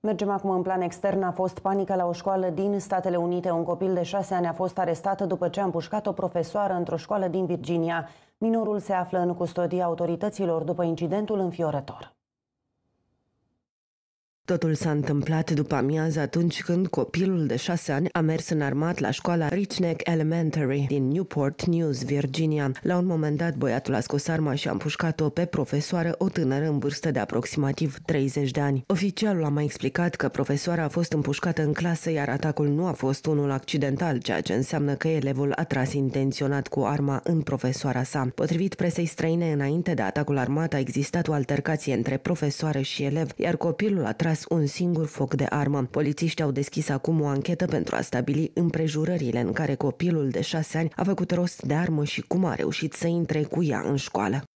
Mergem acum în plan extern. A fost panică la o școală din Statele Unite. Un copil de șase ani a fost arestat după ce a împușcat o profesoară într-o școală din Virginia. Minorul se află în custodia autorităților după incidentul înfiorător. Totul s-a întâmplat după amiază atunci când copilul de șase ani a mers înarmat la școala Richneck Elementary din Newport News, Virginia. La un moment dat, băiatul a scos arma și a împușcat-o pe profesoară, o tânără în vârstă de aproximativ 30 de ani. Oficialul a mai explicat că profesoara a fost împușcată în clasă, iar atacul nu a fost unul accidental, ceea ce înseamnă că elevul a tras intenționat cu arma în profesoara sa. Potrivit presei străine, înainte de atacul armat a existat o altercație între profesoară și elev, iar copilul a tras tras un singur foc de armă. Polițiștii au deschis acum o anchetă pentru a stabili împrejurările în care copilul de șase ani a făcut rost de armă și cum a reușit să intre cu ea în școală.